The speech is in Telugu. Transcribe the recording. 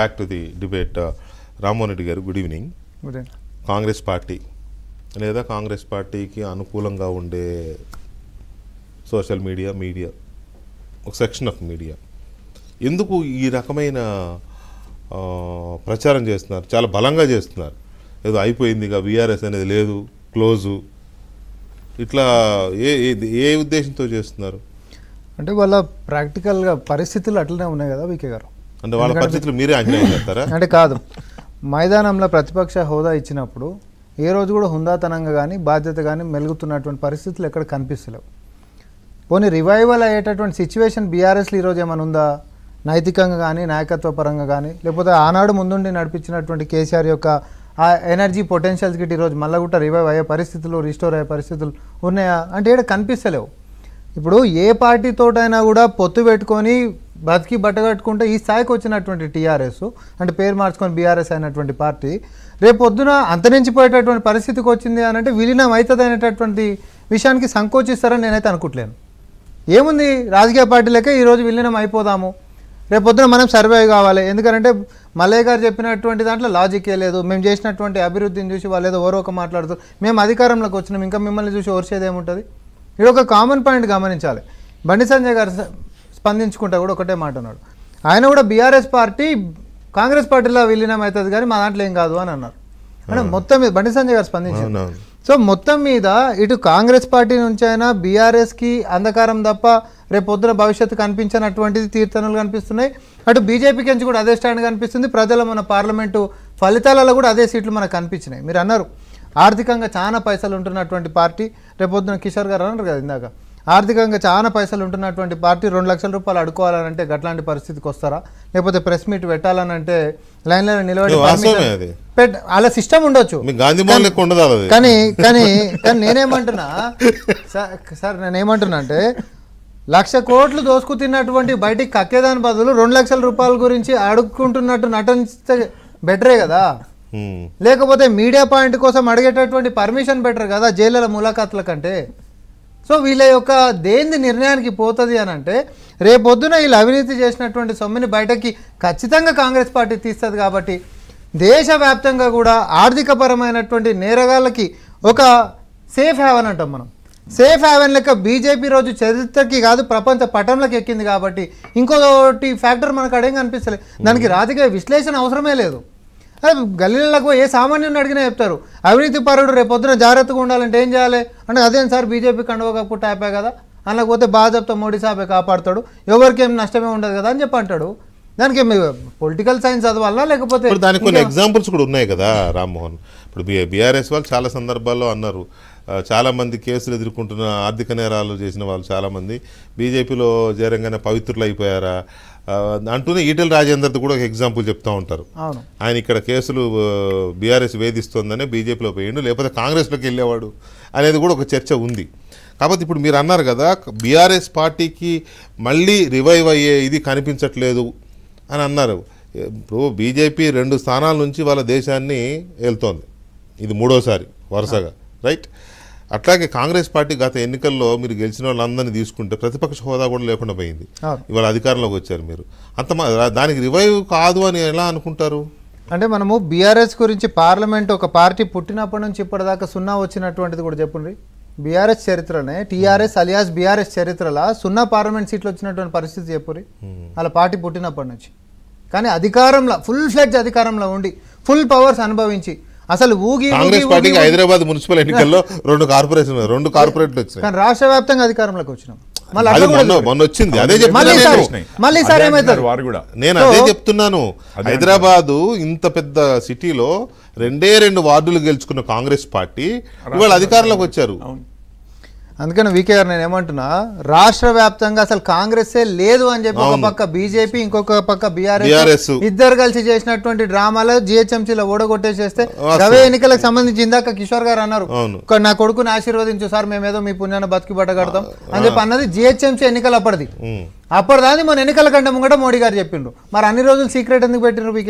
Back to the debate Rammohan Reddy గారు గుడ్ ఈవినింగ్ కాంగ్రెస్ పార్టీ లేదా కాంగ్రెస్ పార్టీకి అనుకూలంగా ఉండే సోషల్ మీడియా మీడియా ఒక సెక్షన్ ఆఫ్ మీడియా ఎందుకు ఈ రకమైన ప్రచారం చేస్తున్నారు చాలా బలంగా చేస్తున్నారు ఏదో అయిపోయింది ఇక బీఆర్ఎస్ అనేది లేదు క్లోజు ఇట్లా ఏ ఏ ఉద్దేశంతో చేస్తున్నారు అంటే వాళ్ళ ప్రాక్టికల్గా పరిస్థితులు అట్లనే ఉన్నాయి కదా వికే గారు అంటే వాళ్ళ పరిస్థితులు మీరే అంచనా చేస్తారా అంటే కాదు మైదానంలో ప్రతిపక్ష హోదా ఇచ్చినప్పుడు ఏ రోజు కూడా హుందాతనంగా కానీ బాధ్యత కానీ మెలుగుతున్నటువంటి పరిస్థితులు ఎక్కడ కనిపిస్తలేవు పోనీ రివైవల్ అయ్యేటటువంటి సిచ్యువేషన్ బీఆర్ఎస్లో ఈరోజు ఏమైనా ఉందా నైతికంగా కానీ నాయకత్వ పరంగా కానీ లేకపోతే ఆనాడు ముందుండి నడిపించినటువంటి కేసీఆర్ యొక్క ఆ ఎనర్జీ పొటెన్షియల్స్ గిట్టి ఈరోజు మళ్ళీ కూడా రివైవ్ అయ్యే పరిస్థితులు రిస్టోర్ అయ్యే పరిస్థితులు ఉన్నాయా అంటే ఇక్కడ కనిపిస్తలేవు ఇప్పుడు ఏ పార్టీతోటైనా కూడా పొత్తు పెట్టుకొని బతికి బట్టగట్టుకుంటే ఈ స్థాయికి వచ్చినటువంటి టీఆర్ఎస్ అంటే పేరు మార్చుకొని బీఆర్ఎస్ అయినటువంటి పార్టీ రేపొద్దున పోయేటటువంటి పరిస్థితికి వచ్చింది అని అంటే విలీనం అవుతుంది అనేటటువంటి విషయానికి సంకోచిస్తారని నేనైతే అనుకుంటలేను ఏముంది రాజకీయ పార్టీలకే ఈరోజు విలీనం అయిపోదాము పొద్దున మనం సర్వే కావాలి ఎందుకంటే మల్లయ్య గారు చెప్పినటువంటి దాంట్లో లాజికే లేదు మేము చేసినటువంటి అభివృద్ధిని చూసి వాళ్ళు ఏదో ఓరొక మాట్లాడుతూ మేము అధికారంలోకి వచ్చినాం ఇంకా మిమ్మల్ని చూసి ఓర్చేది ఏముంటుంది ఇది ఒక కామన్ పాయింట్ గమనించాలి బండి సంజయ్ గారు స్పందించుకుంటా కూడా ఒకటే మాట అన్నాడు ఆయన కూడా బీఆర్ఎస్ పార్టీ కాంగ్రెస్ పార్టీలో విలీనం అవుతుంది కానీ మా దాంట్లో ఏం కాదు అని అన్నారు అంటే మొత్తం మీద బండి సంజయ్ గారు స్పందించారు సో మొత్తం మీద ఇటు కాంగ్రెస్ పార్టీ నుంచి అయినా బీఆర్ఎస్కి అంధకారం తప్ప రేపు పొద్దున భవిష్యత్తు కనిపించినటువంటిది తీర్థనలు కనిపిస్తున్నాయి అటు బీజేపీకి నుంచి కూడా అదే స్టాండ్ కనిపిస్తుంది ప్రజల మన పార్లమెంటు ఫలితాలలో కూడా అదే సీట్లు మనకు కనిపించినాయి మీరు అన్నారు ఆర్థికంగా చాలా పైసలు ఉంటున్నటువంటి పార్టీ రేపొద్దున కిషోర్ గారు అన్నారు కదా ఇందాక ఆర్థికంగా చాలా పైసలు ఉంటున్నటువంటి పార్టీ రెండు లక్షల రూపాయలు అంటే గట్లాంటి పరిస్థితికి వస్తారా లేకపోతే ప్రెస్ మీట్ పెట్టాలనంటే లైన్ లైన్ నిలబడి అలా సిస్టమ్ ఉండొచ్చు కానీ కానీ కానీ నేనేమంటున్నా సార్ నేనేమంటున్నా అంటే లక్ష కోట్లు దోసుకు తిన్నటువంటి బయటికి కక్కేదాని బదులు రెండు లక్షల రూపాయల గురించి అడుక్కుంటున్నట్టు నటిస్తే బెటరే కదా లేకపోతే మీడియా పాయింట్ కోసం అడిగేటటువంటి పర్మిషన్ బెటర్ కదా జైలుల ములాఖాతుల కంటే సో వీళ్ళ యొక్క దేంది నిర్ణయానికి పోతుంది అని అంటే రేపొద్దున వీళ్ళు అవినీతి చేసినటువంటి సొమ్ముని బయటకి ఖచ్చితంగా కాంగ్రెస్ పార్టీ తీస్తుంది కాబట్టి దేశవ్యాప్తంగా కూడా ఆర్థికపరమైనటువంటి నేరగాళ్ళకి ఒక సేఫ్ హ్యావెన్ అంటాం మనం సేఫ్ హ్యావెన్ లెక్క బీజేపీ రోజు చరిత్రకి కాదు ప్రపంచ పటంలోకి ఎక్కింది కాబట్టి ఇంకోటి ఫ్యాక్టర్ మనకు అడేం కనిపిస్తలేదు దానికి రాజకీయ విశ్లేషణ అవసరమే లేదు అదే గల్లీలకు ఏ సామాన్యుని అడిగినా చెప్తారు అవినీతి పరుడు పొద్దున జాగ్రత్తగా ఉండాలంటే ఏం చేయాలి అంటే అదేం సార్ బీజేపీ కండువ కప్పుట్టు ఆపే కదా అనకపోతే బాజప్తో మోడీ సాబే కాపాడుతాడు ఎవరికేం నష్టమే ఉండదు కదా అని చెప్పి అంటాడు దానికి పొలిటికల్ సైన్స్ చదవాలా లేకపోతే దానికి కొన్ని ఎగ్జాంపుల్స్ కూడా ఉన్నాయి కదా రామ్మోహన్ ఇప్పుడు బీఆర్ఎస్ వాళ్ళు చాలా సందర్భాల్లో అన్నారు చాలామంది కేసులు ఎదుర్కొంటున్న ఆర్థిక నేరాలు చేసిన వాళ్ళు చాలామంది బీజేపీలో చేరంగానే పవిత్రులు అయిపోయారా అంటూనే ఈటెల రాజేందర్ది కూడా ఒక ఎగ్జాంపుల్ చెప్తా ఉంటారు ఆయన ఇక్కడ కేసులు బీఆర్ఎస్ వేధిస్తోందనే బీజేపీలో పోయిండు లేకపోతే కాంగ్రెస్లోకి వెళ్ళేవాడు అనేది కూడా ఒక చర్చ ఉంది కాబట్టి ఇప్పుడు మీరు అన్నారు కదా బీఆర్ఎస్ పార్టీకి మళ్ళీ రివైవ్ అయ్యే ఇది కనిపించట్లేదు అని అన్నారు ఇప్పుడు బీజేపీ రెండు స్థానాల నుంచి వాళ్ళ దేశాన్ని వెళ్తోంది ఇది మూడోసారి వరుసగా రైట్ అట్లాగే కాంగ్రెస్ పార్టీ గత ఎన్నికల్లో మీరు గెలిచిన వాళ్ళందరినీ తీసుకుంటే ప్రతిపక్ష హోదా కూడా లేకుండా పోయింది ఇవాళ అధికారంలోకి వచ్చారు మీరు అంత దానికి రివైవ్ కాదు అని ఎలా అనుకుంటారు అంటే మనము బీఆర్ఎస్ గురించి పార్లమెంట్ ఒక పార్టీ పుట్టినప్పటి నుంచి ఇప్పటిదాకా సున్నా వచ్చినటువంటిది కూడా చెప్పండి బీఆర్ఎస్ చరిత్రనే టీఆర్ఎస్ అలియాస్ బీఆర్ఎస్ చరిత్రలా సున్నా పార్లమెంట్ సీట్లు వచ్చినటువంటి పరిస్థితి చెప్పండి hmm. అలా పార్టీ పుట్టినప్పటి నుంచి కానీ అధికారంలో ఫుల్ ఫ్లెడ్జ్ అధికారంలో ఉండి ఫుల్ పవర్స్ అనుభవించి అసలు ఊగి కాంగ్రెస్ పార్టీకి హైదరాబాద్ మున్సిపల్ ఎన్నికల్లో రెండు కార్పొరేషన్ రెండు కార్పొరేట్లు వచ్చినాయి రాష్ట్ర వ్యాప్తంగా అధికారంలోకి వచ్చినాం మొన్న వచ్చింది నేను అదే చెప్తున్నాను హైదరాబాదు ఇంత పెద్ద సిటీలో రెండే రెండు వార్డులు గెలుచుకున్న కాంగ్రెస్ పార్టీ ఇవాళ అధికారంలోకి వచ్చారు అందుకని వికేఆర్ నేను ఏమంటున్నా రాష్ట్ర వ్యాప్తంగా అసలు ఏ లేదు అని చెప్పి ఒక పక్క బీజేపీ ఇంకొక పక్క బీఆర్ఎస్ ఇద్దరు కలిసి చేసినటువంటి డ్రామాలో జిహెచ్ఎంసీలో ఓడగొట్టేసేస్తే గవే ఎన్నికలకు సంబంధించి ఇందాక కిషోర్ గారు అన్నారు నా కొడుకుని ఆశీర్వదించు సార్ మేమేదో మీ పుణ్యాన్ని బతికి పట్టగడతాం అని చెప్పి అన్నది జిహెచ్ఎంసీ ఎన్నికలు అప్పటిది అప్పటిదాన్ని మన ఎన్నికల కంటే ముంగట మోడీ గారు చెప్పిండ్రు మరి అన్ని రోజులు సీక్రెట్ ఎందుకు పెట్టిండ్రు